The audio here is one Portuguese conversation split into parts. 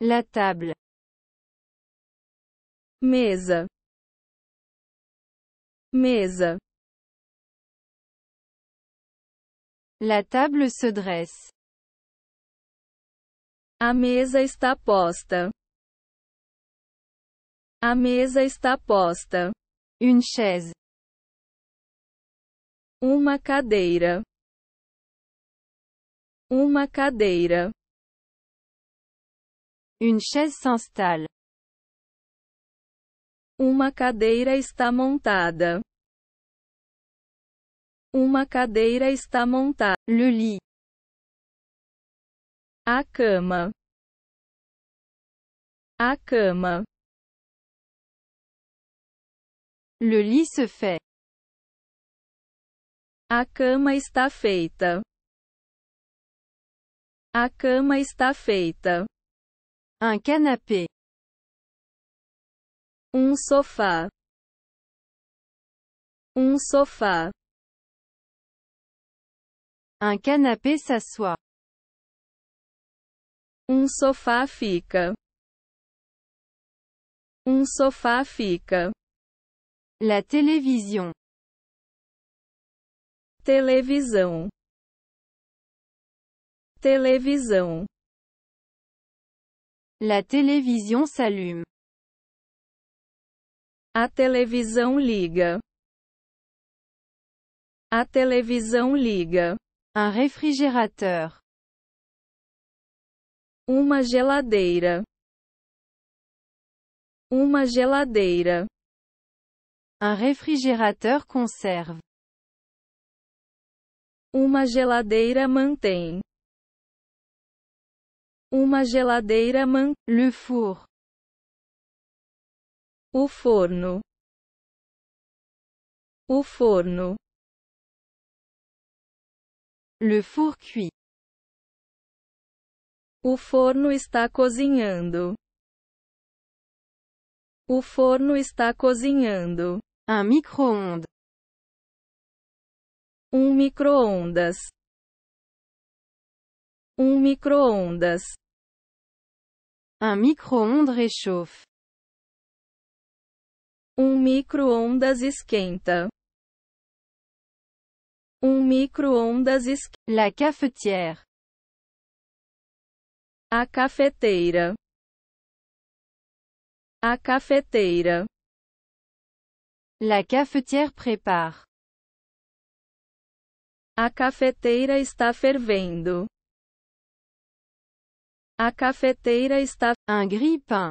La table. Mesa. Mesa. La table se dresse. A mesa está posta. A mesa está posta. Une chaise. Uma cadeira. Uma cadeira. Une chaise s'installe. Uma cadeira está montada. Uma cadeira está montada. Le lit. A cama. A cama. Le lit se fait. A cama está feita. A cama está feita. Un canapé. Un sofa. Un sofa. Un canapé s'assoit. un sofa fica. un sofa fica. La télévision. télévision Télévision. La télévision s'allume. A televisão liga. A televisão liga. Un réfrigérateur. Uma geladeira. Uma geladeira. Un réfrigérateur conserve. Uma geladeira mantém. Uma geladeira man, le four. O forno. O forno. Le four cuit. O forno está cozinhando. O forno está cozinhando. Un micro Um micro-ondas. Um micro-ondas. Un micro réchauffe. Um micro-ondas esquenta. Um micro-ondas esquenta. La cafetière. A cafeteira. A cafeteira. La cafetière prépare. A cafeteira está fervendo. A cafeteira está. Un grille-pain.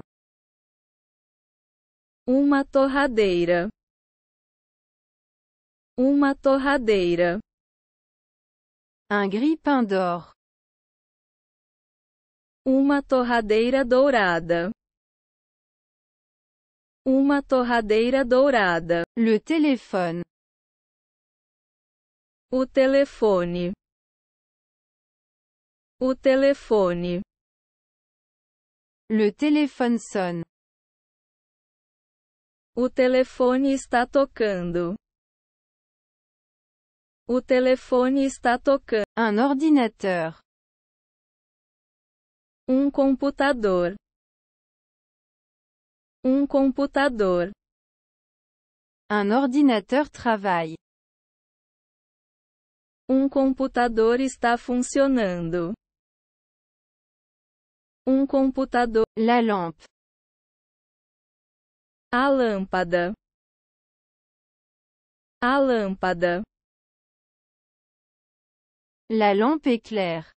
Uma torradeira. Uma torradeira. Un grille-pain d'or. Uma torradeira dourada. Uma torradeira dourada. Le téléphone. O telefone. O telefone. Le téléphone sonne. O telefone está tocando. O telefone está tocando. Un ordinateur. Um computador. Um computador. Un ordinateur travaille. Um computador está funcionando. Um computador. La lampe. A lâmpada. A lâmpada. La lampe éclaire.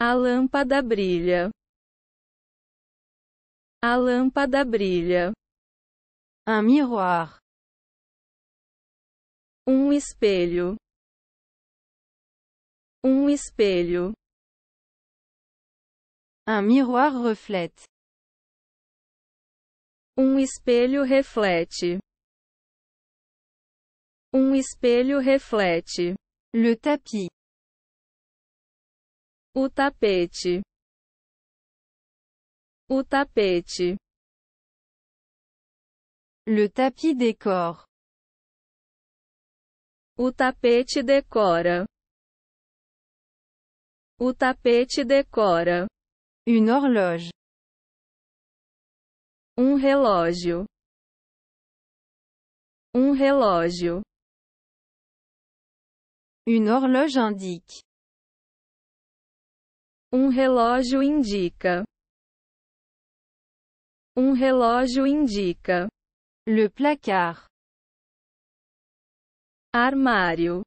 A lâmpada brilha. A lâmpada brilha. Un miroir. Um espelho. Um espelho. Un miroir reflète. Um espelho reflete. Um espelho reflete. Le tapis. O tapete. O tapete. Le tapis décor. O tapete decora. O tapete decora. Une horloge. Um relógio. Um relógio. Une horloge indique. Um relógio indica. Um relógio indica. Le placard. Armário.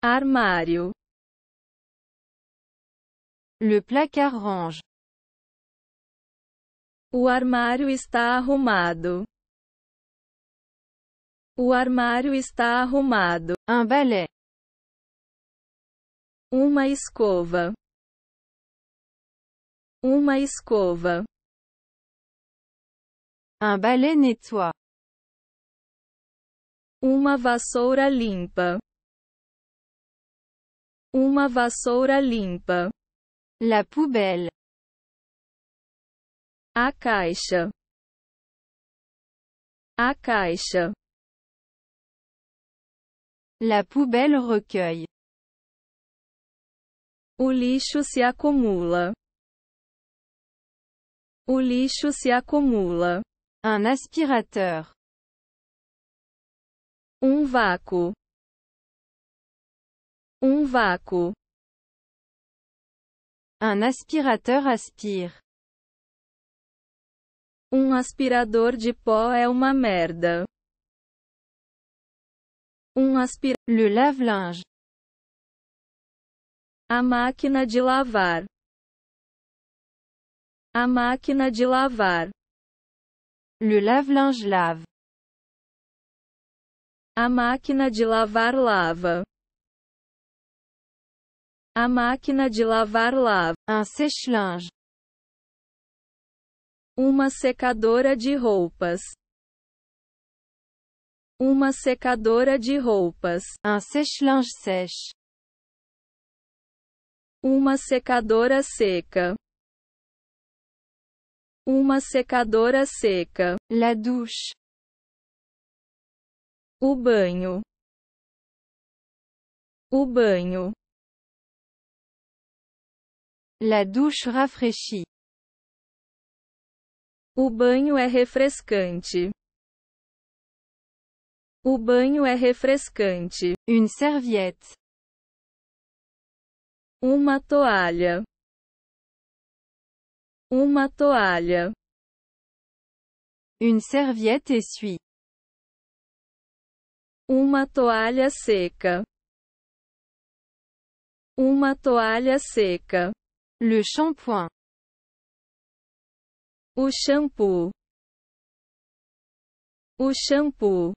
Armário. Le placard range. O armário está arrumado. O armário está arrumado. Un balai. Uma escova. Uma escova. Un balai nettoie. Uma vassoura limpa. Uma vassoura limpa. La poubelle. A caixa. A caixa. La poubelle recueille. O lixo se acumula. O lixo se acumula. Un aspirateur. Um vacu. Un um vacu. Un aspirateur aspire. Um aspirador de pó é uma merda. Um aspira... Le lave-linge. A máquina de lavar. A máquina de lavar. Le lave-linge lave. A máquina de lavar lava. A máquina de lavar lava. Un sèche-linge. Uma secadora de roupas. Uma secadora de roupas. Un sèche-linge sèche. Uma secadora seca. Uma secadora seca. La douche. O banho. O banho. La douche rafraîchit. O banho é refrescante. O banho é refrescante. Une serviette. Uma toalha. Uma toalha. Une serviette essuie. Uma toalha seca. Uma toalha seca. Le shampoing. Au shampoo. Au shampoo.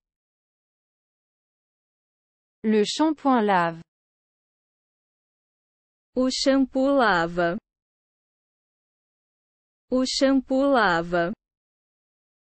Le shampoing lave. Au shampoo lave Au shampoo lave.